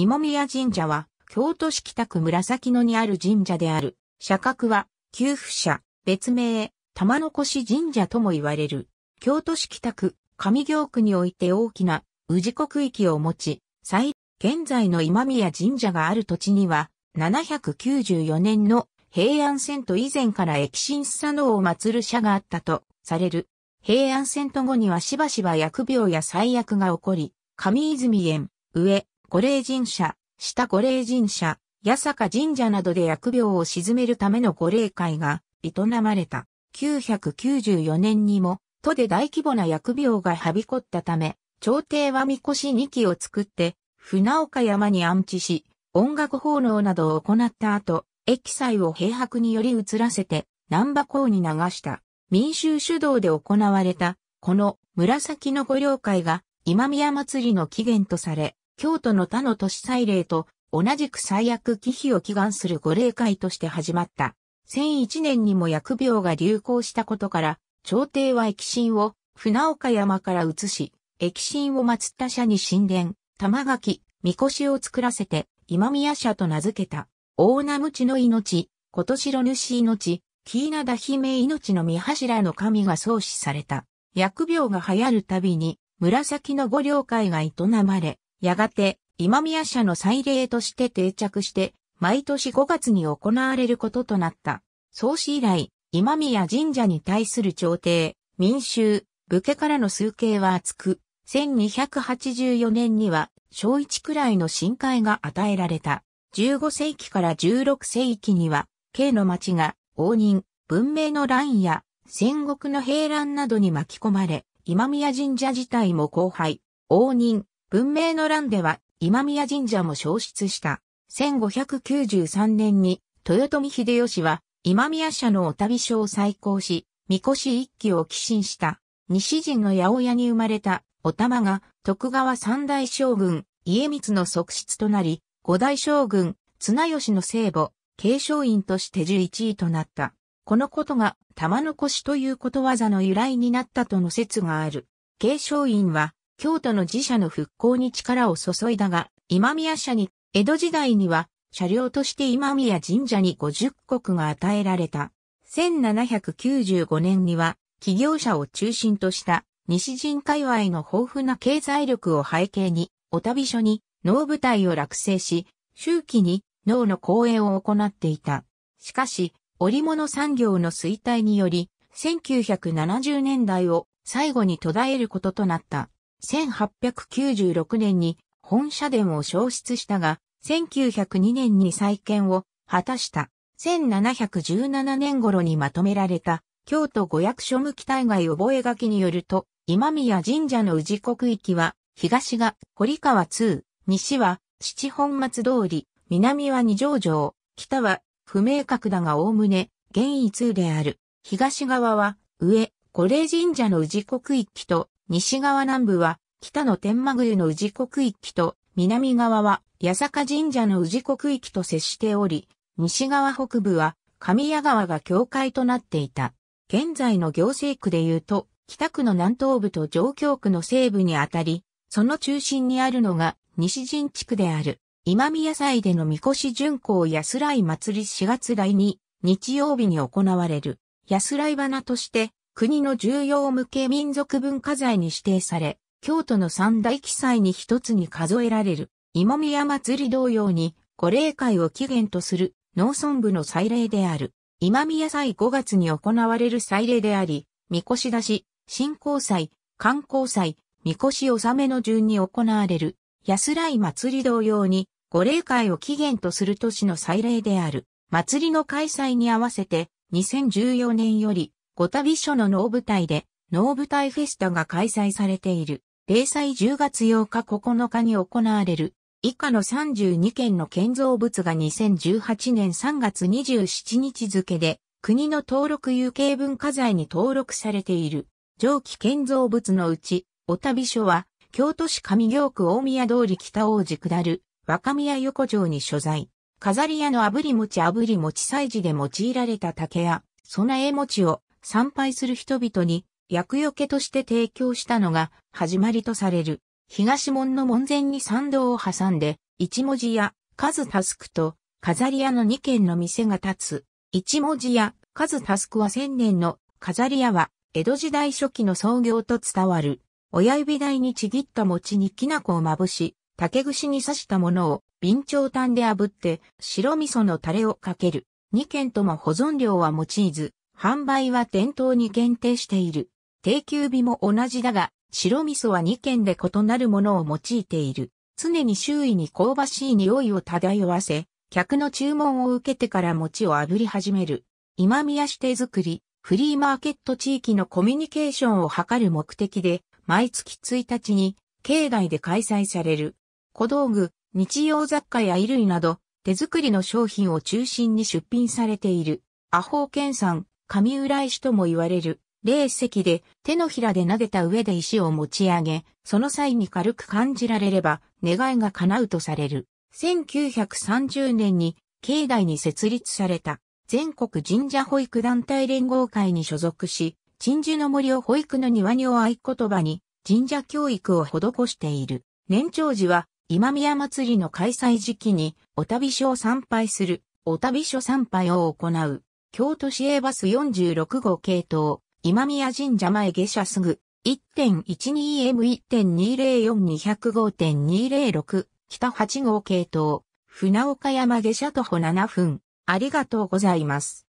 今宮神社は、京都市北区紫野にある神社である。社格は、旧府社、別名、玉のし、神社とも言われる。京都市北区、上京区において大きな、氏子区域を持ち、最、現在の今宮神社がある土地には、794年の平安遷都以前から駅神佐野を祀る社があったとされる。平安遷都後にはしばしば疫病や災厄が起こり、上泉園、上、五霊神社、下五霊神社、八坂神社などで薬病を鎮めるための五霊会が営まれた。994年にも、都で大規模な薬病がはびこったため、朝廷は神輿2機を作って、船岡山に安置し、音楽奉納などを行った後、駅祭を平白により移らせて、南波港に流した。民衆主導で行われた、この紫の御霊会が今宮祭りの起源とされ、京都の他の都市祭礼と同じく最悪忌避を祈願する御霊会として始まった。1001年にも薬病が流行したことから、朝廷は疫神を船岡山から移し、疫神を祀った社に神殿、玉垣、神輿を作らせて、今宮社と名付けた。大名無知の命、今年の主命、キ稲田姫命の見柱の神が創始された。薬病が流行るたびに、紫の御領会が営まれ、やがて、今宮社の祭礼として定着して、毎年5月に行われることとなった。創始以来、今宮神社に対する朝廷、民衆、武家からの数形は厚く、1284年には小一くらいの深海が与えられた。15世紀から16世紀には、京の町が応仁、文明の乱や戦国の平乱などに巻き込まれ、今宮神社自体も荒廃、応仁、文明の乱では今宮神社も消失した。1593年に豊臣秀吉は今宮社のお旅所を再興し、三越一揆を寄進した。西陣の八百屋に生まれたお玉が徳川三大将軍家光の側室となり、五大将軍綱吉の聖母、継承院として11位となった。このことが玉の腰ということわざの由来になったとの説がある。継承院は京都の寺社の復興に力を注いだが、今宮社に、江戸時代には、車両として今宮神社に50国が与えられた。1795年には、企業者を中心とした西人界隈の豊富な経済力を背景に、お旅所に農部隊を落成し、周期に農の公演を行っていた。しかし、織物産業の衰退により、1970年代を最後に途絶えることとなった。1896年に本社殿を消失したが、1902年に再建を果たした。1717年頃にまとめられた京都五役所向き対外覚書によると、今宮神社の宇治国域は、東が堀川通、西は七本松通り、南は二条城、北は不明確だがおおむね、現位通である。東側は上、五霊神社の宇治国域と西側南部は北の天満宮の宇治国域と南側は八坂神社の宇治国域と接しており、西側北部は神谷川が境界となっていた。現在の行政区で言うと、北区の南東部と上京区の西部にあたり、その中心にあるのが西陣地区である。今宮祭でのみこ巡行安来祭り4月来に日曜日に行われる安来花として国の重要無形民族文化財に指定され、京都の三大記載に一つに数えられる、芋宮祭り同様に、五霊会を起源とする農村部の祭礼である。今宮祭5月に行われる祭礼であり、みこし出し、新興祭、観光祭、みこし納めの順に行われる、安らい祭り同様に、五霊会を起源とする都市の祭礼である。祭りの開催に合わせて、2014年より、五旅所の能舞台で、能舞台フェスタが開催されている。例祭10月8日9日に行われる。以下の32件の建造物が2018年3月27日付で、国の登録有形文化財に登録されている。上記建造物のうち、お旅所は、京都市上京区大宮通り北王子下る、若宮横丁に所在。飾り屋の炙り餅炙り餅祭事で用いられた竹や、備え餅を、参拝する人々に厄除けとして提供したのが始まりとされる。東門の門前に参道を挟んで、一文字や数タスクと飾り屋の二軒の店が立つ。一文字や数タスクは千年の飾り屋は江戸時代初期の創業と伝わる。親指台にちぎった餅にきな粉をまぶし、竹串に刺したものを備長炭で炙って白味噌のタレをかける。二軒とも保存料は用いず、販売は店頭に限定している。定休日も同じだが、白味噌は2軒で異なるものを用いている。常に周囲に香ばしい匂いを漂わせ、客の注文を受けてから餅を炙り始める。今宮市手作り、フリーマーケット地域のコミュニケーションを図る目的で、毎月1日に、境内で開催される。小道具、日用雑貨や衣類など、手作りの商品を中心に出品されている。アホーケンさん、上浦石とも言われる、霊石で手のひらで撫でた上で石を持ち上げ、その際に軽く感じられれば願いが叶うとされる。1930年に境内に設立された全国神社保育団体連合会に所属し、鎮守の森を保育の庭にを合言葉に神社教育を施している。年長時は今宮祭りの開催時期にお旅所を参拝する、お旅所参拝を行う。京都市営バス46号系統、今宮神社前下車すぐ、1.12M1.204205.206、北8号系統、船岡山下車徒歩7分。ありがとうございます。